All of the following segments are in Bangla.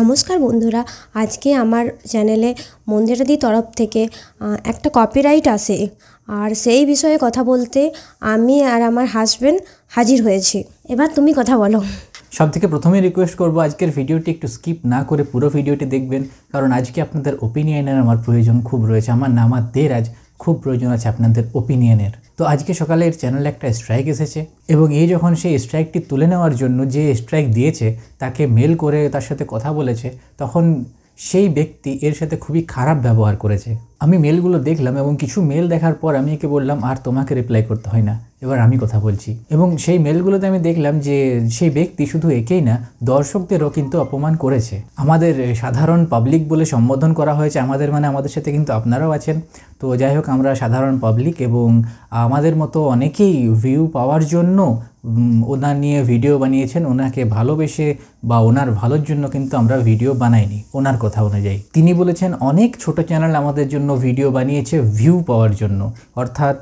নমস্কার বন্ধুরা আজকে আমার চ্যানেলে মন্দিরাদি তরফ থেকে একটা কপিরাইট আসে আর সেই বিষয়ে কথা বলতে আমি আর আমার হাজব্যান্ড হাজির হয়েছি এবার তুমি কথা বলো সব থেকে প্রথমে রিকোয়েস্ট করবো আজকের ভিডিওটি একটু স্কিপ না করে পুরো ভিডিওটি দেখবেন কারণ আজকে আপনাদের ওপিনিয়নের আমার প্রয়োজন খুব রয়েছে আমার নামা আজ খুব প্রয়োজন আছে আপনাদের ওপিনিয়নের তো আজকে সকালে এর চ্যানেলে একটা স্ট্রাইক এসেছে এবং এই যখন সেই স্ট্রাইকটি তুলে নেওয়ার জন্য যে স্ট্রাইক দিয়েছে তাকে মেল করে তার সাথে কথা বলেছে তখন সেই ব্যক্তি এর সাথে খুবই খারাপ ব্যবহার করেছে আমি মেলগুলো দেখলাম এবং কিছু মেল দেখার পর আমি একে বললাম আর তোমাকে রিপ্লাই করতে হয় না এবার আমি কথা বলছি এবং সেই মেলগুলোতে আমি দেখলাম যে সেই ব্যক্তি শুধু একেই না দর্শকদেরও কিন্তু অপমান করেছে আমাদের সাধারণ পাবলিক বলে সম্বোধন করা হয়েছে আমাদের মানে আমাদের সাথে কিন্তু আপনারাও আছেন তো যাই হোক আমরা সাধারণ পাবলিক এবং আমাদের মতো অনেকেই ভিউ পাওয়ার জন্য ওনার নিয়ে ভিডিও বানিয়েছেন ওনাকে ভালোবেসে বা ওনার ভালোর জন্য কিন্তু আমরা ভিডিও বানাইনি ওনার কথা অনুযায়ী তিনি বলেছেন অনেক ছোট চ্যানেল আমাদের জন্য ভিডিও বানিয়েছে ভিউ পাওয়ার জন্য অর্থাৎ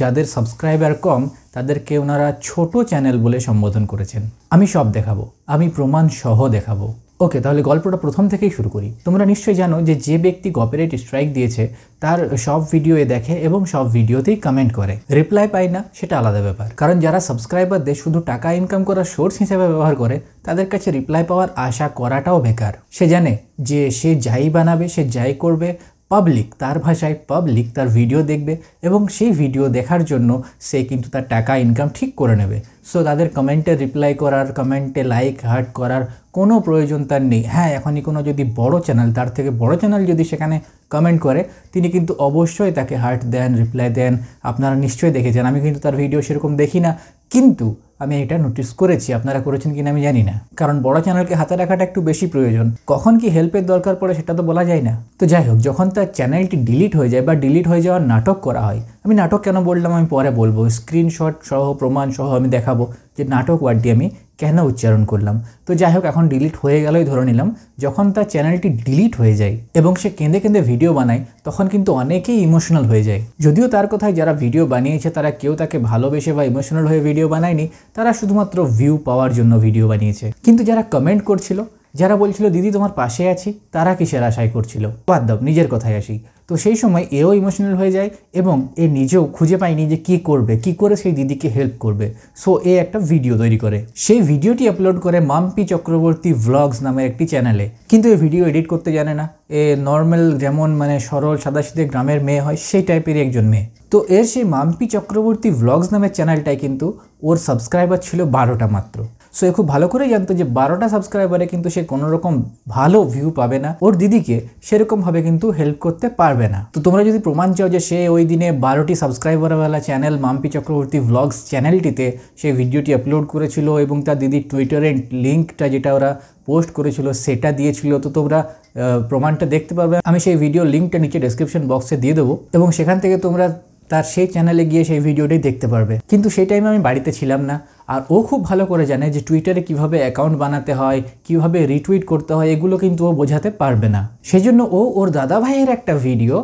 যাদের সাবস্ক্রাইবার কম তাদেরকে ওনারা ছোট চ্যানেল বলে সম্বোধন করেছেন আমি সব দেখাবো আমি প্রমাণ সহ দেখাবো ওকে তাহলে গল্পটা প্রথম থেকেই শুরু করি তোমরা নিশ্চয়ই জানো যে যে ব্যক্তি কপিরাইট স্ট্রাইক দিয়েছে তার সব ভিডিওয়ে দেখে এবং সব ভিডিওতেই কমেন্ট করে রিপ্লাই পায় না সেটা আলাদা ব্যাপার কারণ যারা সাবস্ক্রাইবারদের শুধু টাকা ইনকাম করার সোর্স হিসেবে ব্যবহার করে তাদের কাছে রিপ্লাই পাওয়ার আশা করাটাও বেকার সে জানে যে সে যাই বানাবে সে যাই করবে পাবলিক তার ভাষায় পাবলিক তার ভিডিও দেখবে এবং সেই ভিডিও দেখার জন্য সে কিন্তু তার টাকা ইনকাম ঠিক করে নেবে সো তাদের কমেন্টে রিপ্লাই করার কমেন্টে লাইক হার্ট করার কোনো প্রয়োজন তার নেই হ্যাঁ এখনই কোনো যদি বড় চ্যানেল তার থেকে বড় চ্যানেল যদি সেখানে কমেন্ট করে তিনি কিন্তু অবশ্যই তাকে হার্ট দেন রিপ্লাই দেন আপনারা নিশ্চয়ই দেখেছেন আমি কিন্তু তার ভিডিও সেরকম দেখি না কিন্তু আমি এটা নোটিস করেছি আপনারা করেছেন কিনা আমি জানি না কারণ বড় চ্যানেলকে হাতে রাখাটা একটু বেশি প্রয়োজন কখন কি হেল্পের দরকার পড়ে সেটা তো বলা যায় না তো যাই হোক যখন তার চ্যানেলটি ডিলিট হয়ে যায় বা ডিলিট হয়ে যাওয়ার নাটক করা হয় আমি নাটক কেন বললাম আমি পরে বলবো স্ক্রিনশট সহ প্রমাণ সহ আমি দেখাবো যে নাটক ওয়ার্ডটি আমি কেন উচ্চারণ করলাম তো যাই হোক এখন ডিলিট হয়ে গেলই ধরে নিলাম যখন তার চ্যানেলটি ডিলিট হয়ে যায় এবং সে কেঁদে কেঁদে ভিডিও বানায় তখন কিন্তু অনেকেই ইমোশনাল হয়ে যায় যদিও তার কথায় যারা ভিডিও বানিয়েছে তারা কেউ তাকে ভালোবেসে বা ইমোশনাল হয়ে ভিডিও বানায়নি তারা শুধুমাত্র ভিউ পাওয়ার জন্য ভিডিও বানিয়েছে কিন্তু যারা কমেন্ট করছিল যারা বলছিল দিদি তোমার পাশে আছি তারা কিসের আশায় করছিল বাদ দাও নিজের কথায় আসি তো সেই সময় এও ইমোশনাল হয়ে যায় এবং এ নিজেও খুঁজে পায়নি যে কি করবে কি করে সেই দিদিকে হেল্প করবে সো এ একটা ভিডিও তৈরি করে সেই ভিডিওটি আপলোড করে মাম্পি চক্রবর্তী ভ্লগস নামের একটি চ্যানেলে কিন্তু এই ভিডিও এডিট করতে জানে না এ নর্মাল যেমন মানে সরল সাদাসিদে গ্রামের মেয়ে হয় সেই টাইপের একজন মেয়ে তো এর সেই মাম্পি চক্রবর্তী ভ্লগস নামের চ্যানেলটায় কিন্তু ওর সাবস্ক্রাইবার ছিল বারোটা মাত্র সো এ খুব ভালো করে জানতো যে বারোটা সাবস্ক্রাইবারে কিন্তু সে কোনো রকম ভালো ভিউ পাবে না ওর দিদিকে সেরকমভাবে কিন্তু হেল্প করতে পারবে না তো তোমরা যদি প্রমাণ চাও যে সে ওই দিনে বারোটি সাবস্ক্রাইবারওয়ালা চ্যানেল মাম্পি চক্রবর্তী ভ্লগস চ্যানেলটিতে সেই ভিডিওটি আপলোড করেছিল এবং তার দিদির টুইটারের লিঙ্কটা যেটা ওরা পোস্ট করেছিল সেটা দিয়েছিল তো তোমরা প্রমাণটা দেখতে পারবে আমি সেই ভিডিও লিঙ্কটা নিচে ডেসক্রিপশন বক্সে দিয়ে দেবো এবং সেখান থেকে তোমরা তার সেই চ্যানেলে গিয়ে সেই ভিডিওটি দেখতে পারবে কিন্তু সেই টাইমে আমি বাড়িতে ছিলাম না আর ও খুব ভালো করে জানে যে টুইটারে কিভাবে অ্যাকাউন্ট বানাতে হয় কিভাবে রিটুইট করতে হয় এগুলো কিন্তু ও বোঝাতে পারবে না সেজন্য ও ওর দাদা ভাইয়ের একটা ভিডিও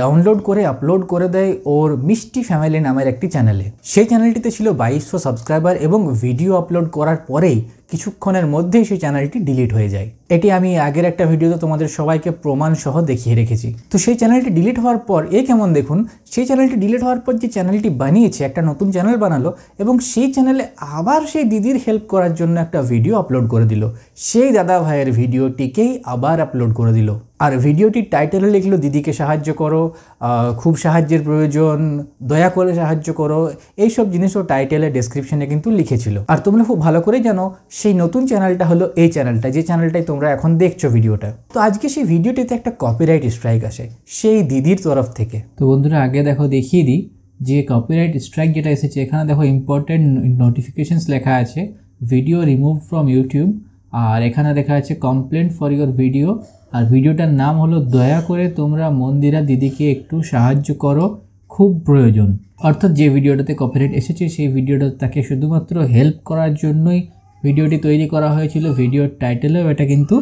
ডাউনলোড করে আপলোড করে দেয় ওর মিষ্টি ফ্যামিলি নামের একটি চ্যানেলে সেই চ্যানেলটিতে ছিল বাইশশো সাবস্ক্রাইবার এবং ভিডিও আপলোড করার পরেই কিছুক্ষণের মধ্যেই সেই চ্যানেলটি ডিলিট হয়ে যায় এটি আমি আগের একটা ভিডিওতে তোমাদের সবাইকে প্রমাণ সহ দেখিয়ে রেখেছি তো সেই চ্যানেলটি ডিলিট হওয়ার পর এ কেমন দেখুন সেই চ্যানেলটি ডিলিট হওয়ার পর যে চ্যানেলটি বানিয়েছে একটা নতুন চ্যানেল বানালো এবং সেই চ্যানেলে আবার সেই দিদির হেল্প করার জন্য একটা ভিডিও আপলোড করে দিল সেই দাদা ভাইয়ের ভিডিওটিকেই আবার আপলোড করে দিল আর ভিডিওটির টাইটেলে লিখলো দিদিকে সাহায্য করো খুব সাহায্যের প্রয়োজন দয়া করে সাহায্য করো এইসব জিনিসও টাইটেলে ডেসক্রিপশনে কিন্তু লিখেছিল আর তোমরা খুব ভালো করে জানো সেই নতুন চ্যানেলটা হলো এই চ্যানেলটা যে চ্যানেলটাই তোমরা এখন দেখছো ভিডিওটা তো আজকে সেই ভিডিওটিতে একটা কপিরাইট স্ট্রাইক আসে সেই দিদির তরফ থেকে তো বন্ধুরা আগে দেখো দেখিয়ে দিই যে কপিরাইট স্ট্রাইক যেটা এসেছে এখানে দেখো ইম্পর্টেন্ট নোটিফিকেশানস লেখা আছে ভিডিও রিমুভ ফ্রম ইউটিউব আর এখানে দেখা আছে কমপ্লেন ফর ইউর ভিডিও আর ভিডিওটার নাম হলো দয়া করে তোমরা মন্দিরা দিদিকে একটু সাহায্য করো খুব প্রয়োজন অর্থাৎ যে ভিডিওটাতে কপিরাইট এসেছে সেই ভিডিওটা তাকে শুধুমাত্র হেল্প করার জন্যই ভিডিওটি তৈরি করা হয়েছিল ভিডিওর টাইটেলেও এটা কিন্তু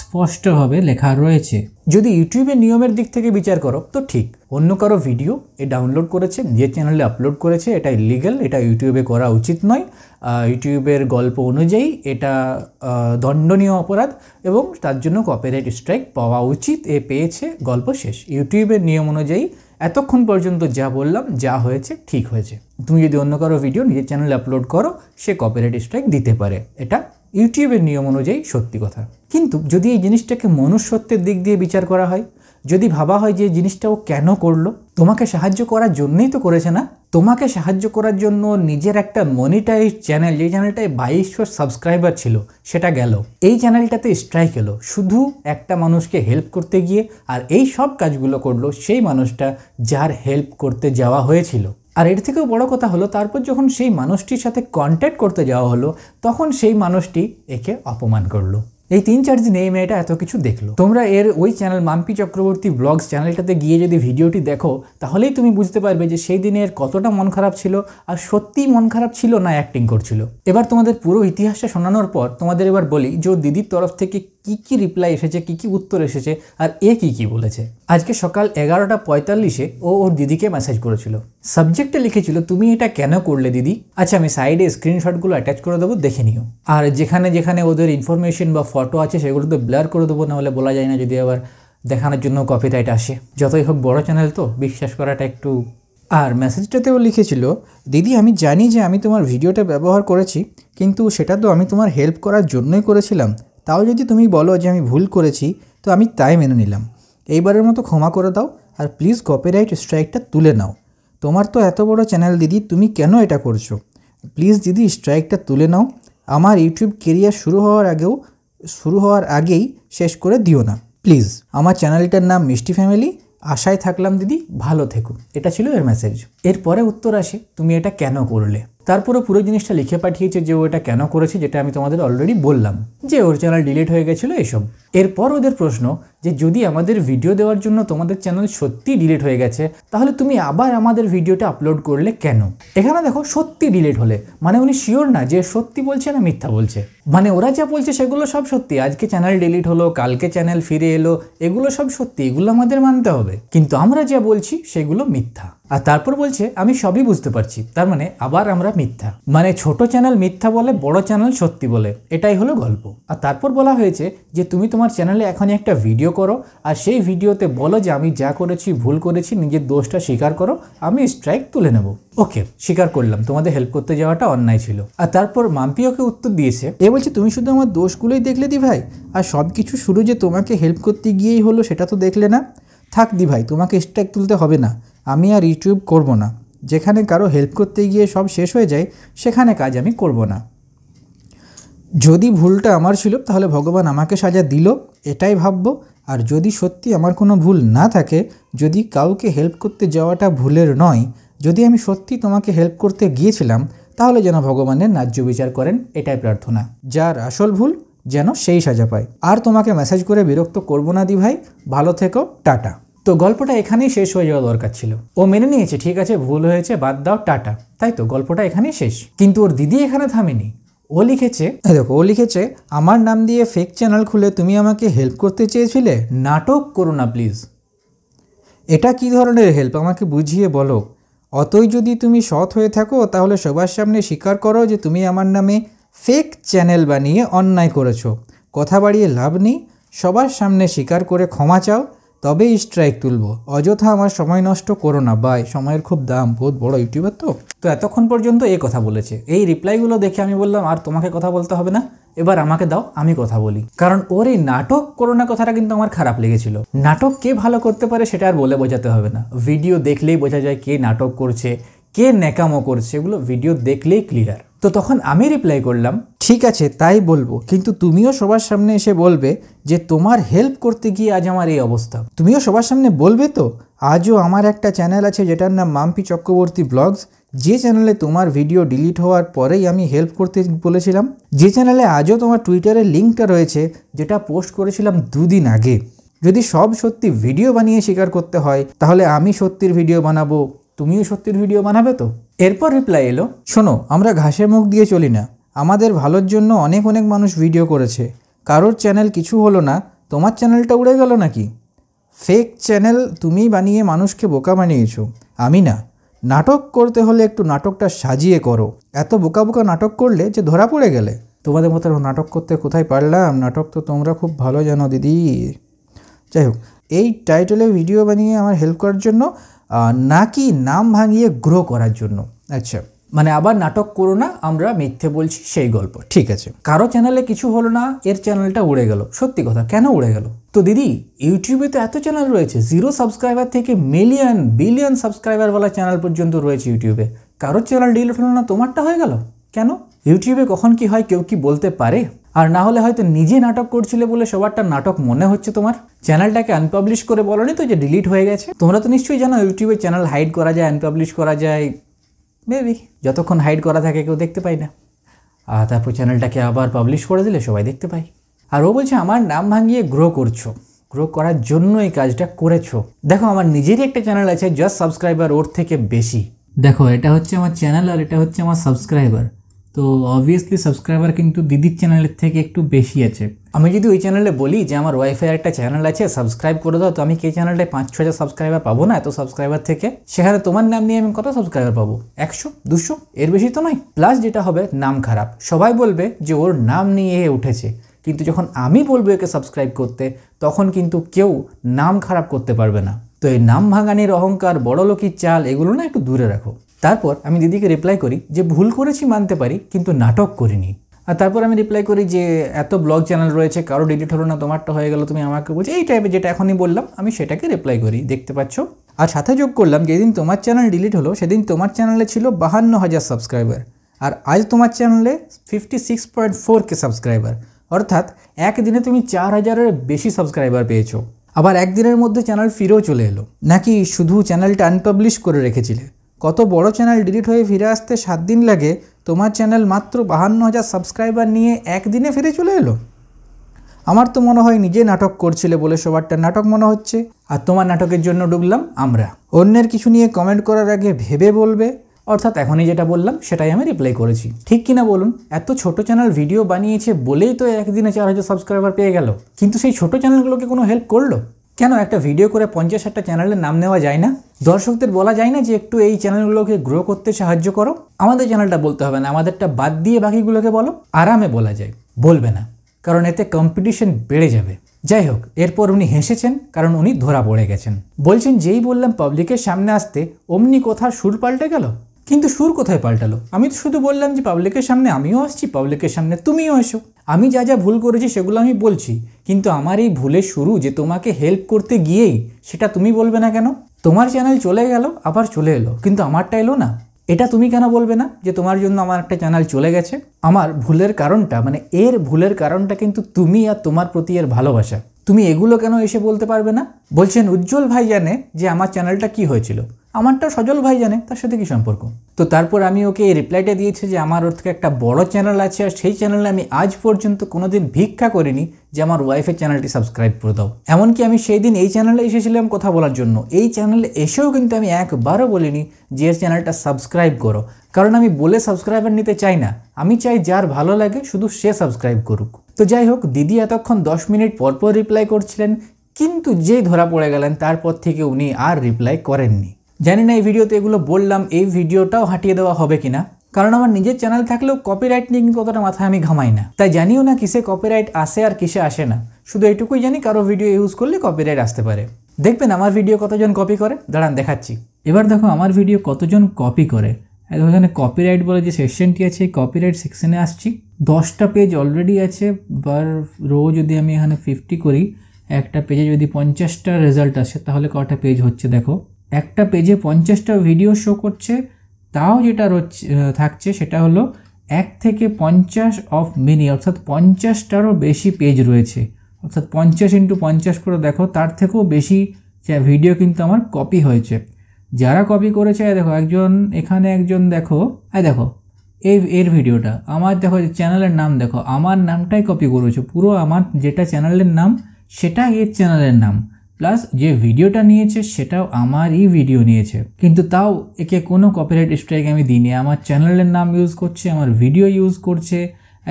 স্পষ্টভাবে লেখা রয়েছে যদি ইউটিউবের নিয়মের দিক থেকে বিচার করো তো ঠিক অন্য কারো ভিডিও এ ডাউনলোড করেছে নিজের চ্যানেলে আপলোড করেছে এটা লিগাল এটা ইউটিউবে করা উচিত নয় ইউটিউবের গল্প অনুযায়ী এটা দণ্ডনীয় অপরাধ এবং তার জন্য কপিরাইট স্ট্রাইক পাওয়া উচিত এ পেয়েছে গল্প শেষ ইউটিউবের নিয়ম অনুযায়ী এতক্ষণ পর্যন্ত যা বললাম যা হয়েছে ঠিক হয়েছে তুমি যদি অন্য কারো ভিডিও নিজের চ্যানেলে আপলোড করো সে কপিরাইট স্ট্রাইক দিতে পারে এটা ইউটিউবের নিয়ম অনুযায়ী সত্যি কথা কিন্তু যদি এই জিনিসটাকে মনুষ্যত্বের দিক দিয়ে বিচার করা হয় যদি ভাবা হয় যে জিনিসটা ও কেন করলো তোমাকে সাহায্য করার জন্যই তো করেছে না তোমাকে সাহায্য করার জন্য নিজের একটা মনিটাইজ চ্যানেল যে চ্যানেলটায় বাইশশো সাবস্ক্রাইবার ছিল সেটা গেল এই চ্যানেলটাতে স্ট্রাইক এলো শুধু একটা মানুষকে হেল্প করতে গিয়ে আর এই সব কাজগুলো করলো সেই মানুষটা যার হেল্প করতে যাওয়া হয়েছিল আর এর থেকেও বড় কথা হলো তারপর যখন সেই মানুষটির সাথে কন্ট্যাক্ট করতে যাওয়া হলো তখন সেই মানুষটি একে অপমান করলো এই তিন চার দিনে এই মেয়েটা এত কিছু দেখলো তোমরা এর ওই চ্যানেল মাম্পি চক্রবর্তী ব্লগস চ্যানেলটাতে গিয়ে যদি ভিডিওটি দেখো তাহলেই তুমি বুঝতে পারবে যে সেই দিনের কতটা মন খারাপ ছিল আর সত্যিই মন খারাপ ছিল না অ্যাক্টিং করছিল এবার তোমাদের পুরো ইতিহাসটা শোনানোর পর তোমাদের এবার বলি যে দিদির তরফ থেকে কি কি রিপ্লাই এসেছে কি কি উত্তর এসেছে আর এ কি কি বলেছে আজকে সকাল এগারোটা পঁয়তাল্লিশে ও ওর দিদিকে মেসেজ করেছিল সাবজেক্টে লিখেছিল তুমি এটা কেন করলে দিদি আচ্ছা আমি সাইডে স্ক্রিনশটগুলো অ্যাটাচ করে দেবো দেখে নিও আর যেখানে যেখানে ওদের ইনফরমেশন বা ফটো আছে সেগুলো তো ব্লার করে দেবো নাহলে বলা যায় না যদি আবার দেখানোর জন্য কপিরাইট আসে যতই হোক বড় চ্যানেল তো বিশ্বাস করাটা একটু আর মেসেজটাতেও লিখেছিল দিদি আমি জানি যে আমি তোমার ভিডিওটা ব্যবহার করেছি কিন্তু সেটা তো আমি তোমার হেল্প করার জন্যই করেছিলাম তাও যদি তুমি বলো যে আমি ভুল করেছি তো আমি তাই মেনে নিলাম এইবারের মতো ক্ষমা করে দাও আর প্লিজ কপিরাইট স্ট্রাইকটা তুলে নাও তোমার তো এত বড় চ্যানেল দিদি তুমি কেন এটা করছো প্লিজ দিদি স্ট্রাইকটা তুলে নাও আমার ইউটিউব কেরিয়ার শুরু হওয়ার আগেও শুরু হওয়ার আগেই শেষ করে দিও না প্লিজ আমার চ্যানেলটার নাম মিষ্টি ফ্যামিলি আশায় থাকলাম দিদি ভালো থেকো এটা ছিল এর মেসেজ এরপরে উত্তর আসে তুমি এটা কেন করলে তারপরে পুরো জিনিসটা লিখে পাঠিয়েছে যে ও এটা কেন করেছে যেটা আমি তোমাদের অলরেডি বললাম যে ওর চ্যানেল ডিলিট হয়ে গেছিলো এসব এরপর ওদের প্রশ্ন যে যদি আমাদের ভিডিও দেওয়ার জন্য তোমাদের চ্যানেল সত্যি ডিলিট হয়ে গেছে তাহলে তুমি আবার আমাদের ভিডিওটা আপলোড করলে কেন এখানে দেখো সত্যি ডিলিট হলে মানে উনি শিওর না যে সত্যি বলছে না মিথ্যা বলছে মানে ওরা যা বলছে সেগুলো সব সত্যি আজকে চ্যানেল ডিলিট হলো কালকে চ্যানেল ফিরে এলো এগুলো সব সত্যি এগুলো আমাদের মানতে হবে কিন্তু আমরা যা বলছি সেগুলো মিথ্যা আর তারপর বলছে আমি সবই বুঝতে পারছি তার মানে আবার আমরা মিথ্যা মানে ছোট চ্যানেল মিথ্যা বলে বড় চ্যানেল সত্যি বলে এটাই হলো গল্প আর তারপর বলা হয়েছে যে তুমি তোমার চ্যানেলে এখনই একটা ভিডিও করো আর সেই ভিডিওতে বলো যে আমি যা করেছি ভুল করেছি নিজের দোষটা স্বীকার করো আমি স্ট্রাইক তুলে নেব ওকে স্বীকার করলাম তোমাদের হেল্প করতে যাওয়াটা অন্যায় ছিল আর তারপর মাম্পি ওকে উত্তর দিয়েছে এ বলছে তুমি শুধু আমার দোষগুলোই দেখলে দি ভাই আর সব কিছু শুরু যে তোমাকে হেল্প করতে গিয়েই হলো সেটা তো দেখলে না থাক দি ভাই তোমাকে স্ট্রাইক তুলতে হবে না আমি আর ইউটিউব করব না যেখানে কারো হেল্প করতে গিয়ে সব শেষ হয়ে যায় সেখানে কাজ আমি করব না যদি ভুলটা আমার ছিল তাহলে ভগবান আমাকে সাজা দিল এটাই ভাবব আর যদি সত্যি আমার কোনো ভুল না থাকে যদি কাউকে হেল্প করতে যাওয়াটা ভুলের নয় যদি আমি সত্যি তোমাকে হেল্প করতে গিয়েছিলাম তাহলে যেন ভগবানের ন্যায্য বিচার করেন এটাই প্রার্থনা যার আসল ভুল যেন সেই সাজা পায় আর তোমাকে মেসেজ করে বিরক্ত করব না দি ভাই ভালো থেকো টাটা তো গল্পটা এখানেই শেষ হয়ে যাওয়া দরকার ছিল ও মেনে নিয়েছে ঠিক আছে ভুল হয়েছে বাদ দাও টাটা তাই তো গল্পটা এখানেই শেষ কিন্তু ওর দিদি এখানে থামেনি ও লিখেছে দেখো ও লিখেছে আমার নাম দিয়ে ফেক চ্যানেল খুলে তুমি আমাকে হেল্প করতে চেয়েছিলে নাটক করো না প্লিজ এটা কি ধরনের হেল্প আমাকে বুঝিয়ে বলো অতই যদি তুমি সৎ হয়ে থাকো তাহলে সবার সামনে স্বীকার করো যে তুমি আমার নামে ফেক চ্যানেল বানিয়ে অন্যায় করেছো কথা বাড়িয়ে লাভ নেই সবার সামনে স্বীকার করে ক্ষমা চাও তবেই স্ট্রাইক তুলব অযথা আমার সময় নষ্ট করো না বাই সময়ের খুব দাম বহুত বড় ইউটিউবার তো তো এতক্ষণ পর্যন্ত এ কথা বলেছে এই রিপ্লাইগুলো দেখে আমি বললাম আর তোমাকে কথা বলতে হবে না এবার আমাকে দাও আমি কথা বলি কারণ ওর এই নাটক করোনা কথাটা কিন্তু আমার খারাপ লেগেছিল নাটক কে ভালো করতে পারে সেটা আর বলে বোঝাতে হবে না ভিডিও দেখলেই বোঝা যায় কে নাটক করছে কে ন্যাকামো করছে এগুলো ভিডিও দেখলেই ক্লিয়ার তো তখন আমি রিপ্লাই করলাম ঠিক আছে তাই বলবো কিন্তু তুমিও সবার সামনে এসে বলবে যে তোমার হেল্প করতে গিয়ে আজ আমার এই অবস্থা তুমিও সবার সামনে বলবে তো আজও আমার একটা চ্যানেল আছে যেটার নাম মাম্পি চক্রবর্তী ব্লগস যে চ্যানেলে তোমার ভিডিও ডিলিট হওয়ার পরেই আমি হেল্প করতে বলেছিলাম যে চ্যানেলে আজও তোমার টুইটারের লিঙ্কটা রয়েছে যেটা পোস্ট করেছিলাম দুদিন আগে যদি সব সত্যি ভিডিও বানিয়ে স্বীকার করতে হয় তাহলে আমি সত্যির ভিডিও বানাবো তুমিও সত্যির ভিডিও বানাবে তো এরপর রিপ্লাই এলো শোনো আমরা ঘাসে মুখ দিয়ে চলি না আমাদের ভালোর জন্য অনেক অনেক মানুষ ভিডিও করেছে কারোর চ্যানেল কিছু হলো না তোমার চ্যানেলটা উড়ে গেল নাকি ফেক চ্যানেল তুমি বানিয়ে মানুষকে বোকা বানিয়েছো আমি না নাটক করতে হলে একটু নাটকটা সাজিয়ে করো এত বোকা বোকা নাটক করলে যে ধরা পড়ে গেলে তোমাদের মতো নাটক করতে কোথায় পারলাম নাটক তো তোমরা খুব ভালো জানো দিদি যাই হোক এই টাইটেলে ভিডিও বানিয়ে আমার হেল্প করার জন্য নাকি নাম ভাঙিয়ে গ্রো করার জন্য আচ্ছা মানে আবার নাটক করো না আমরা মিথ্যে বলছি সেই গল্প ঠিক আছে কারো চ্যানেলে কিছু হলো না এর চ্যানেলটা উড়ে গেল সত্যি কথা কেন উড়ে গেল তো দিদি ইউটিউবে তো এত চ্যানেল রয়েছে জিরো সাবস্ক্রাইবার থেকে মিলিয়ন বিলিয়ন সাবস্ক্রাইবারওয়ালা চ্যানেল পর্যন্ত রয়েছে ইউটিউবে কারোর চ্যানেল ডিলিট হলো না তোমারটা হয়ে গেল কেন ইউটিউবে কখন কি হয় কেউ কি বলতে পারে আর না হলে হয়তো নিজে নাটক করছিলে বলে সবারটা নাটক মনে হচ্ছে তোমার চ্যানেলটাকে আনপাবলিশ করে বলনি তো যে ডিলিট হয়ে গেছে তোমরা তো নিশ্চয়ই জানো ইউটিউবে চ্যানেল হাইড করা যায় আনপাবলিশ করা যায় মেবি যতক্ষণ হাইড করা থাকে কেউ দেখতে পায় না আর তারপর চ্যানেলটাকে আবার পাবলিশ করে দিলে সবাই দেখতে পায় আর ও বলছে আমার নাম ভাঙিয়ে গ্রো করছো গ্রো করার জন্য এই কাজটা করেছো দেখো আমার নিজেরই একটা চ্যানেল আছে জাস্ট সাবস্ক্রাইবার ওর থেকে বেশি দেখো এটা হচ্ছে আমার চ্যানেল আর এটা হচ্ছে আমার সাবস্ক্রাইবার তো অবভিয়াসলি সাবস্ক্রাইবার কিন্তু দিদির চ্যানেলের থেকে একটু বেশি আছে আমি যদি ওই চ্যানেলে বলি যে আমার ওয়াইফাই একটা চ্যানেল আছে সাবস্ক্রাইব করে দাও তো আমি কে চ্যানেলটায় পাঁচ ছ হাজার সাবস্ক্রাইবার পাবো না এত সাবস্ক্রাইবার থেকে সেখানে তোমার নাম নিয়ে আমি কত সাবস্ক্রাইবার পাবো একশো দুশো এর বেশি তো নয় প্লাস যেটা হবে নাম খারাপ সবাই বলবে যে ওর নাম নিয়ে উঠেছে কিন্তু যখন আমি বলবো একে সাবস্ক্রাইব করতে তখন কিন্তু কেউ নাম খারাপ করতে পারবে না তো এই নাম ভাঙানির অহংকার বড়লোকির চাল এগুলো না একটু দূরে রাখো তারপর আমি দিদিকে রিপ্লাই করি যে ভুল করেছি মানতে পারি কিন্তু নাটক করিনি আর তারপর আমি রিপ্লাই করি যে এত ব্লগ চ্যানেল রয়েছে কারো ডিলিট হলো না তোমারটা হয়ে গেলো তুমি আমাকে বলছো এই টাইপের যেটা এখনই বললাম আমি সেটাকে রিপ্লাই করি দেখতে পাচ্ছ আর সাথে যোগ করলাম যেদিন তোমার চ্যানেল ডিলিট হলো সেদিন তোমার চ্যানেলে ছিল বাহান্ন হাজার সাবস্ক্রাইবার আর আজ তোমার চ্যানেলে fifty six point four K subscriber অর্থাৎ একদিনে তুমি চার হাজারের বেশি সাবস্ক্রাইবার পেয়েছো আবার একদিনের মধ্যে চ্যানেল ফিরেও চলে এলো নাকি শুধু চ্যানেলটা আনপাবলিশ করে রেখেছিলে কত বড় চ্যানেল ডিলিট হয়ে ফিরে আসতে সাত দিন লাগে তোমার চ্যানেল মাত্র বাহান্ন হাজার সাবস্ক্রাইবার নিয়ে একদিনে ফিরে চলে এলো আমার তো মনে হয় নিজে নাটক করছিলে বলে সবারটা নাটক মনে হচ্ছে আর তোমার নাটকের জন্য ডুবলাম আমরা অন্যের কিছু নিয়ে কমেন্ট করার আগে ভেবে বলবে অর্থাৎ এখনই যেটা বললাম সেটাই আমি রিপ্লাই করেছি ঠিক কিনা বলুন এত ছোট চ্যানেল ভিডিও বানিয়েছে বলেই তো একদিনে চার হাজার সাবস্ক্রাইবার পেয়ে গেল কিন্তু সেই ছোট চ্যানেলগুলোকে কোনো হেল্প করলো কেন একটা ভিডিও করে পঞ্চাশ একটা চ্যানেলের নাম নেওয়া যায় না দর্শকদের বলা যায় না যে একটু এই চ্যানেলগুলোকে গ্রো করতে সাহায্য করো আমাদের চ্যানেলটা বলতে হবে না আমাদেরটা বাদ দিয়ে বাকিগুলোকে বলো আরামে বলা যায় বলবে না কারণ এতে কম্পিটিশন বেড়ে যাবে যাই হোক এরপর উনি হেসেছেন কারণ উনি ধরা পড়ে গেছেন বলছেন যেই বললাম পাবলিকের সামনে আসতে অমনি কোথা সুর পাল্টে গেল কিন্তু সুর কোথায় পাল্টালো আমি তো শুধু বললাম যে পাবলিকের সামনে আমিও আসছি পাবলিকের সামনে তুমিও এসো আমি যা যা ভুল করেছি সেগুলো আমি বলছি কিন্তু আমার এই ভুলের শুরু যে তোমাকে হেল্প করতে গিয়েই সেটা তুমি বলবে না কেন তোমার চ্যানেল চলে গেল আবার চলে এলো কিন্তু আমারটা এলো না এটা তুমি কেন বলবে না যে তোমার জন্য আমার একটা চ্যানেল চলে গেছে আমার ভুলের কারণটা মানে এর ভুলের কারণটা কিন্তু তুমি আর তোমার প্রতি এর ভালোবাসা তুমি এগুলো কেন এসে বলতে পারবে না বলছেন উজ্জ্বল ভাই জানে যে আমার চ্যানেলটা কি হয়েছিল আমারটাও সজল ভাই জানে তার সাথে কি সম্পর্ক তো তারপর আমি ওকে এই রিপ্লাইটা দিয়েছি যে আমার ওর থেকে একটা বড় চ্যানেল আছে আর সেই চ্যানেলে আমি আজ পর্যন্ত কোনোদিন ভিক্ষা করিনি যে আমার ওয়াইফের চ্যানেলটি সাবস্ক্রাইব করে দাও এমনকি আমি সেই দিন এই চ্যানেলে এসেছিলাম কথা বলার জন্য এই চ্যানেলে এসেও কিন্তু আমি একবারও বলিনি যে এর চ্যানেলটা সাবস্ক্রাইব করো কারণ আমি বলে সাবস্ক্রাইবার নিতে চাই না আমি চাই যার ভালো লাগে শুধু সে সাবস্ক্রাইব করুক তো যাই হোক দিদি এতক্ষণ দশ মিনিট পরপর রিপ্লাই করছিলেন কিন্তু যে ধরা পড়ে গেলেন তারপর থেকে উনি আর রিপ্লাই করেননি জানি না এই ভিডিওতে এগুলো বললাম এই ভিডিওটাও হাঁটিয়ে দেওয়া হবে কিনা কারণ আমার নিজের চ্যানেল থাকলেও কপিরাইট নিয়ে কিন্তু অতটা মাথায় আমি ঘামাই না তাই জানিও না কিসে কপিরাইট আসে আর কিসে আসে না শুধু এইটুকুই জানি কারো ভিডিও ইউজ করলে কপিরাইট আসতে পারে দেখবেন আমার ভিডিও কতজন কপি করে দাঁড়ান দেখাচ্ছি এবার দেখো আমার ভিডিও কতজন কপি করে এখানে কপিরাইট বলে যে সেকশনটি আছে কপিরাইট সেকশনে আসছি দশটা পেজ অলরেডি আছে বার রো যদি আমি এখানে ফিফটি করি একটা পেজে যদি পঞ্চাশটা রেজাল্ট আসে তাহলে কটা পেজ হচ্ছে দেখো একটা পেজে পঞ্চাশটা ভিডিও শো করছে তাও যেটা থাকছে সেটা হলো এক থেকে পঞ্চাশ অফ মিনি অর্থাৎ পঞ্চাশটারও বেশি পেজ রয়েছে অর্থাৎ পঞ্চাশ ইন্টু পঞ্চাশ করে দেখো তার থেকেও বেশি ভিডিও কিন্তু আমার কপি হয়েছে যারা কপি করেছে দেখো একজন এখানে একজন দেখো এই দেখো এই এর ভিডিওটা আমার দেখো চ্যানেলের নাম দেখো আমার নামটাই কপি করেছে পুরো আমার যেটা চ্যানেলের নাম সেটা এর চ্যানেলের নাম প্লাস যে ভিডিওটা নিয়েছে সেটাও আমারই ভিডিও নিয়েছে কিন্তু তাও একে কোনো কপিরাইট স্ট্রাইক আমি দিইনি আমার চ্যানেলের নাম ইউজ করছে আমার ভিডিও ইউজ করছে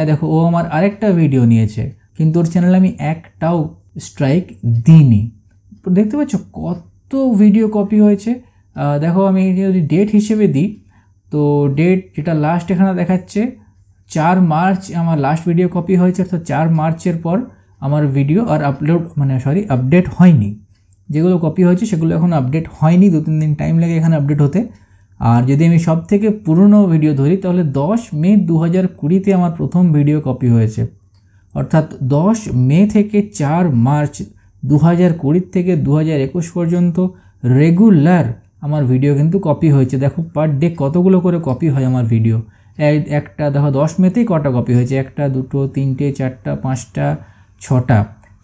দেখো ও আমার আরেকটা ভিডিও নিয়েছে কিন্তু ওর চ্যানেলে আমি একটাও স্ট্রাইক দিইনি দেখতে পাচ্ছ কত ভিডিও কপি হয়েছে দেখো আমি যদি ডেট হিসেবে দিই তো ডেট যেটা লাস্ট এখানে দেখাচ্ছে চার মার্চ আমার লাস্ট ভিডিও কপি হয়েছে অর্থাৎ চার মার্চের পর আমার ভিডিও আর আপলোড মানে সরি আপডেট হয়নি যেগুলো কপি হয়েছে সেগুলো এখন আপডেট হয়নি দু তিন দিন টাইম লাগে এখানে আপডেট হতে আর যদি আমি সব থেকে পুরনো ভিডিও ধরি তাহলে দশ মে দু হাজার কুড়িতে আমার প্রথম ভিডিও কপি হয়েছে অর্থাৎ দশ মে থেকে চার মার্চ দু হাজার কুড়ির থেকে দু হাজার একুশ পর্যন্ত রেগুলার আমার ভিডিও কিন্তু কপি হয়েছে দেখো পার ডে কতগুলো করে কপি হয় আমার ভিডিও একটা দেখো দশ মেতেই কটা কপি হয়েছে একটা দুটো তিনটে চারটা পাঁচটা ছটা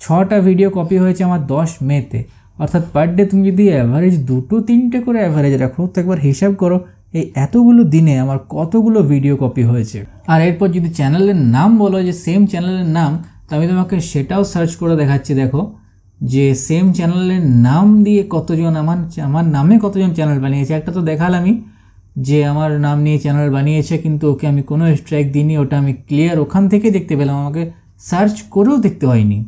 ছটা ভিডিও কপি হয়েছে আমার দশ মেতে অর্থাৎ পার ডে তুমি যদি অ্যাভারেজ দুটো তিনটে করে অ্যাভারেজ রাখো তো একবার হিসাব করো এই এতগুলো দিনে আমার কতগুলো ভিডিও কপি হয়েছে আর এরপর যদি চ্যানেলের নাম বলো যে সেম চ্যানেলের নাম তো আমি তোমাকে সেটাও সার্চ করে দেখাচ্ছি দেখো যে সেম চ্যানেলের নাম দিয়ে কতজন আমার আমার নামে কতজন চ্যানেল বানিয়েছে একটা তো আমি যে আমার নাম নিয়ে চ্যানেল বানিয়েছে কিন্তু ওকে আমি কোনো স্ট্রাইক দিইনি ওটা আমি ক্লিয়ার ওখান থেকে দেখতে পেলাম আমাকে সার্চ করেও দেখতে পাইনি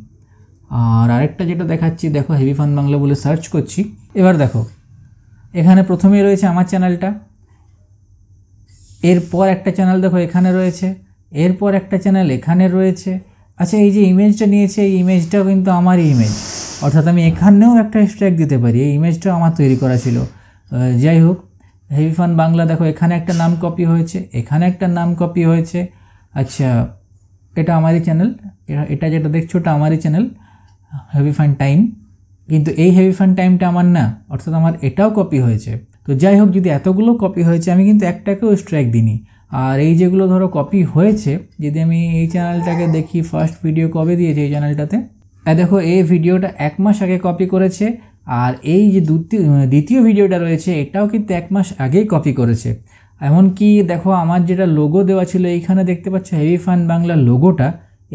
আর আরেকটা যেটা দেখাচ্ছি দেখো হেভি ফান বাংলা বলে সার্চ করছি এবার দেখো এখানে প্রথমেই রয়েছে আমার চ্যানেলটা এরপর একটা চ্যানেল দেখো এখানে রয়েছে এরপর একটা চ্যানেল এখানে রয়েছে আচ্ছা এই যে ইমেজটা নিয়েছে এই ইমেজটাও কিন্তু আমারই ইমেজ অর্থাৎ আমি এখানেও একটা স্ট্রাইক দিতে পারি এই ইমেজটাও আমার তৈরি করা ছিল যাই হোক হেভি ফান বাংলা দেখো এখানে একটা নাম কপি হয়েছে এখানে একটা নাম কপি হয়েছে আচ্ছা এটা আমারই চ্যানেল এটা যেটা দেখছো ওটা আমারই চ্যানেল হেভি ফান টাইম কিন্তু এই হেভি ফান টাইমটা আমার না অর্থাৎ আমার এটাও কপি হয়েছে তো যাই হোক যদি এতগুলো কপি হয়েছে আমি কিন্তু একটাকেও স্ট্রাইক দিইনি আর এই যেগুলো ধরো কপি হয়েছে যদি আমি এই চ্যানেলটাকে দেখি ফার্স্ট ভিডিও কবে দিয়েছে এই চ্যানেলটাতে দেখো এই ভিডিওটা এক মাস আগে কপি করেছে আর এই যে মানে দ্বিতীয় ভিডিওটা রয়েছে এটাও কিন্তু এক মাস আগেই কপি করেছে এমনকি দেখো আমার যেটা লোগো দেওয়া ছিল এইখানে দেখতে পাচ্ছ হেভি ফান বাংলা লোগোটা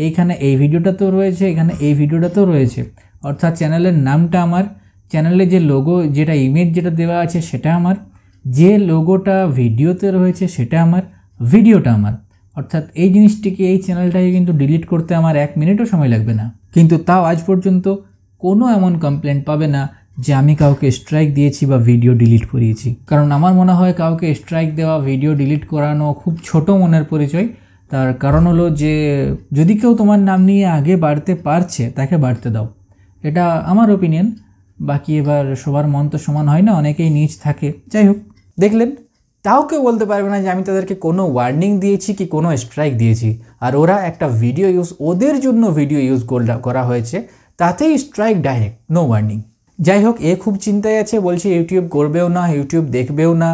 এইখানে এই ভিডিওটা তো রয়েছে এখানে এই ভিডিওটা তো রয়েছে অর্থাৎ চ্যানেলের নামটা আমার চ্যানেলে যে লোগো যেটা ইমেজ যেটা দেওয়া আছে সেটা আমার যে লোগোটা ভিডিওতে রয়েছে সেটা আমার ভিডিওটা আমার অর্থাৎ এই জিনিসটিকে এই চ্যানেলটাকে কিন্তু ডিলিট করতে আমার এক মিনিটও সময় লাগবে না কিন্তু তাও আজ পর্যন্ত কোনো এমন কমপ্লেন পাবে না যে আমি কাউকে স্ট্রাইক দিয়েছি বা ভিডিও ডিলিট করিয়েছি কারণ আমার মনে হয় কাউকে স্ট্রাইক দেওয়া ভিডিও ডিলিট করানো খুব ছোট মনের পরিচয় তার কারণ হলো যে যদি কেউ তোমার নাম নিয়ে আগে বাড়তে পারছে তাকে বাড়তে দাও এটা আমার ওপিনিয়ন বাকি এবার সবার মন তো সমান হয় না অনেকেই নিচ থাকে যাই হোক দেখলেন তাও কেউ বলতে পারবে না যে আমি তাদেরকে কোনো ওয়ার্নিং দিয়েছি কি কোনো স্ট্রাইক দিয়েছি আর ওরা একটা ভিডিও ইউজ ওদের জন্য ভিডিও ইউজ করা হয়েছে তাতেই স্ট্রাইক ডাইরেক্ট নো ওয়ার্নিং যাই হোক এ খুব চিন্তায় আছে বলছে ইউটিউব করবেও না ইউটিউব দেখবেও না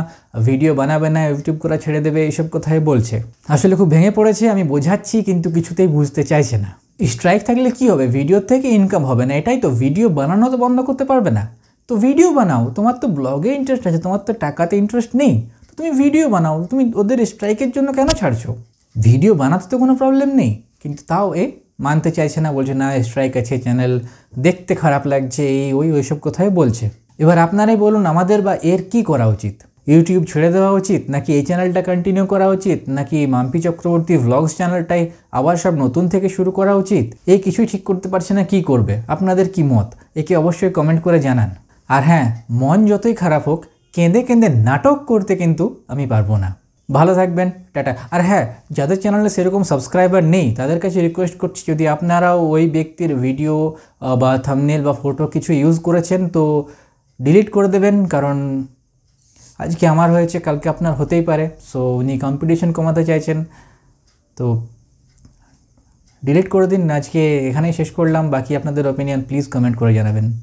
ভিডিও বানাবে না ইউটিউব করা ছেড়ে দেবে এইসব কথাই বলছে আসলে খুব ভেঙে পড়েছে আমি বোঝাচ্ছি কিন্তু কিছুতেই বুঝতে চাইছে না স্ট্রাইক থাকলে কি হবে ভিডিওর থেকে ইনকাম হবে না এটাই তো ভিডিও বানানো তো বন্ধ করতে পারবে না তো ভিডিও বানাও তোমার তো ব্লগে ইন্টারেস্ট আছে তোমার তো টাকাতে ইন্টারেস্ট নেই তো তুমি ভিডিও বানাও তুমি ওদের স্ট্রাইকের জন্য কেন ছাড়ছো ভিডিও বানাতে তো কোনো প্রবলেম নেই কিন্তু তাও এ মানতে চাইছে না বলছে না স্ট্রাইক আছে চ্যানেল দেখতে খারাপ লাগছে এই ওই ওইসব কথাই বলছে এবার আপনারাই বলুন আমাদের বা এর কি করা উচিত ইউটিউব ছেড়ে দেওয়া উচিত নাকি এই চ্যানেলটা কন্টিনিউ করা উচিত নাকি মাম্পি চক্রবর্তী ভ্লগস চ্যানেলটাই আবার সব নতুন থেকে শুরু করা উচিত এই কিছুই ঠিক করতে পারছে না কি করবে আপনাদের কি মত একে অবশ্যই কমেন্ট করে জানান আর হ্যাঁ মন যতই খারাপ হোক কেঁদে কেঁদে নাটক করতে কিন্তু আমি পারবো না ভালো থাকবেন টাটা আর হ্যাঁ যাদের চ্যানেলে সেরকম সাবস্ক্রাইবার নেই তাদের কাছে রিকোয়েস্ট করছি যদি আপনারাও ওই ব্যক্তির ভিডিও বা থামনেল বা ফটো কিছু ইউজ করেছেন তো ডিলিট করে দেবেন কারণ আজকে আমার হয়েছে কালকে আপনার হতেই পারে সো উনি কম্পিটিশন কমাতে চাইছেন তো ডিলিট করে দিন আজকে এখানেই শেষ করলাম বাকি আপনাদের ওপিনিয়ন প্লিজ কমেন্ট করে জানাবেন